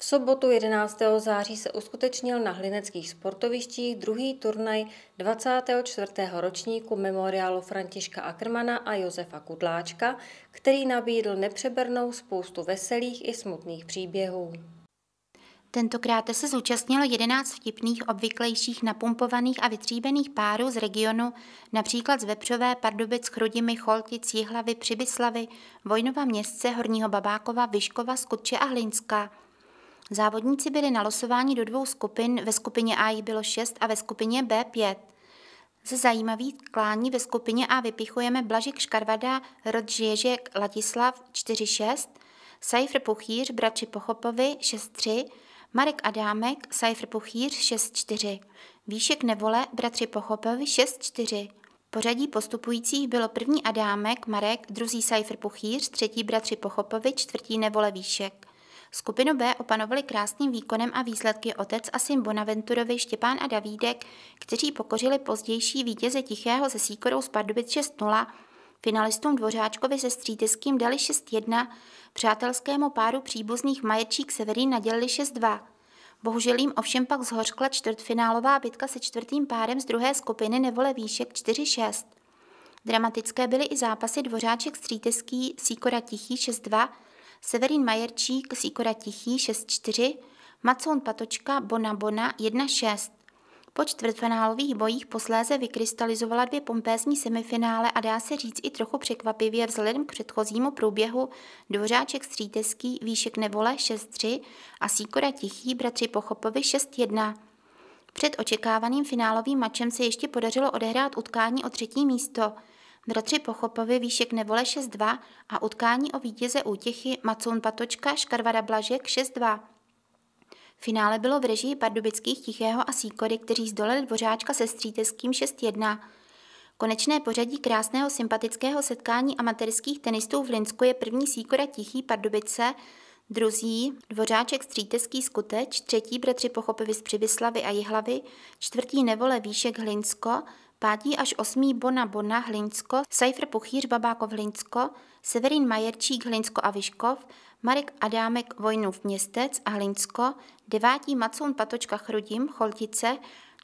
V sobotu 11. září se uskutečnil na hlineckých sportovištích druhý turnaj 24. ročníku memoriálu Františka Ackermana a Josefa Kudláčka, který nabídl nepřebernou spoustu veselých i smutných příběhů. Tentokrát se zúčastnilo 11 vtipných, obvyklejších, napumpovaných a vytříbených párů z regionu, například z Vepřové, Pardubic, Chrudimi, Choltic, Jihlavy, Přibyslavy, Vojnova městce, Horního Babákova, Vyškova, Skutče a Hlinska – Závodníci byli nalosováni do dvou skupin, ve skupině A jich bylo 6 a ve skupině B 5. Ze zajímavých klání ve skupině A vypichujeme Blažik Škarvada, Rod Žěžek Ladislav 4-6, Saifr Puchýř, bratři Pochopovi 6-3, Marek Adámek, Saifr Puchýř 6-4, Výšek Nevole, bratři Pochopovi 6-4. Pořadí postupujících bylo první Adámek, Marek, druhý Sajfr Puchýř, třetí bratři Pochopovi, čtvrtý Nevole Výšek. Skupinu B opanovali krásným výkonem a výsledky otec a syn Bonaventurovi Štěpán a Davídek, kteří pokořili pozdější vítěze Tichého se Síkorou z Pardubic 6-0, finalistům Dvořáčkovi se Střídeským dali 6-1, přátelskému páru příbuzných Maječík Severín nadělili 6-2. Bohužel jim ovšem pak zhořkla čtvrtfinálová bitka se čtvrtým párem z druhé skupiny Nevole Výšek 4-6. Dramatické byly i zápasy Dvořáček Stříteský, Síkora Tichý 6-2 Severin Majerčík, Sýkora Tichý 6-4, Patočka, Bona Bona 1-6. Po čtvrtfinálových bojích posléze vykrystalizovala dvě pompézní semifinále a dá se říct i trochu překvapivě vzhledem k předchozímu průběhu Dvořáček Stříteský, Výšek Nevole 6-3 a Sýkora Tichý, bratři Pochopovi 6-1. Před očekávaným finálovým mačem se ještě podařilo odehrát utkání o třetí místo – Bratři Pochopovi výšek Nevole 6-2 a utkání o vítěze útěchy Macun Patočka Škarvada Blažek 6-2. Finále bylo v režii pardubických Tichého a Síkory, kteří zdolali Dvořáčka se stříteským 6-1. Konečné pořadí krásného sympatického setkání amatérských tenistů v Linsku je první Síkora Tichý Pardubice, Druzí Dvořáček Stříteský skuteč, třetí bratři Pochopovi z Přibyslavy a Jihlavy, čtvrtý Nevole Výšek Hlinsko, Pátý až osmý Bona Bona Hlinsko, Seifer Puchýř Babákov Hlinsko, Severín Majerčík Hlinsko a Vyškov, Marek Adámek Vojnův Městec a Hlinsko, devátý Macoun Patočka Chrudim Choltice,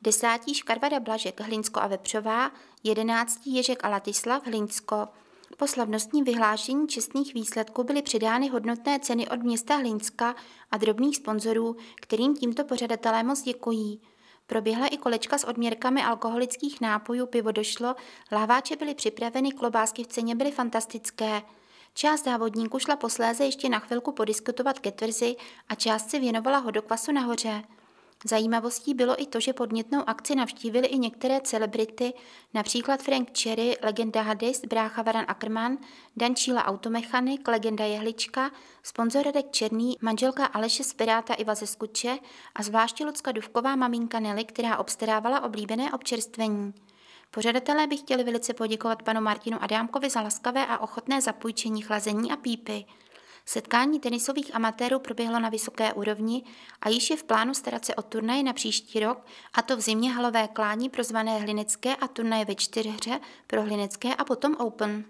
desátý Škarvada Blažek Hlinsko a Vepřová, jedenáctý Ježek a Latislav Hlinsko. Po slavnostním vyhlášení čestných výsledků byly přidány hodnotné ceny od města Hlinska a drobných sponzorů, kterým tímto pořadatelé moc děkují. Proběhla i kolečka s odměrkami alkoholických nápojů, pivo došlo, lahváče byly připraveny, klobásky v ceně byly fantastické. Část závodníků šla posléze ještě na chvilku podiskutovat ke tvrzi a část se věnovala hodokvasu nahoře. Zajímavostí bylo i to, že podnětnou akci navštívili i některé celebrity, například Frank Cherry, legenda Hades, brácha Varan Ackerman, Dan Číla automechanik, legenda Jehlička, sponzor Radek Černý, manželka Aleše z Piráta Iva ze Skuče a zvláště Lucka Duvková maminka Nelly, která obstarávala oblíbené občerstvení. Pořadatelé by chtěli velice poděkovat panu Martinu Adámkovi za laskavé a ochotné zapůjčení chlazení a pípy. Setkání tenisových amatérů proběhlo na vysoké úrovni a již je v plánu starat se o turnaje na příští rok, a to v zimě halové klání pro zvané Hlinecké a turnaje ve čtyřhře pro Hlinecké a potom Open.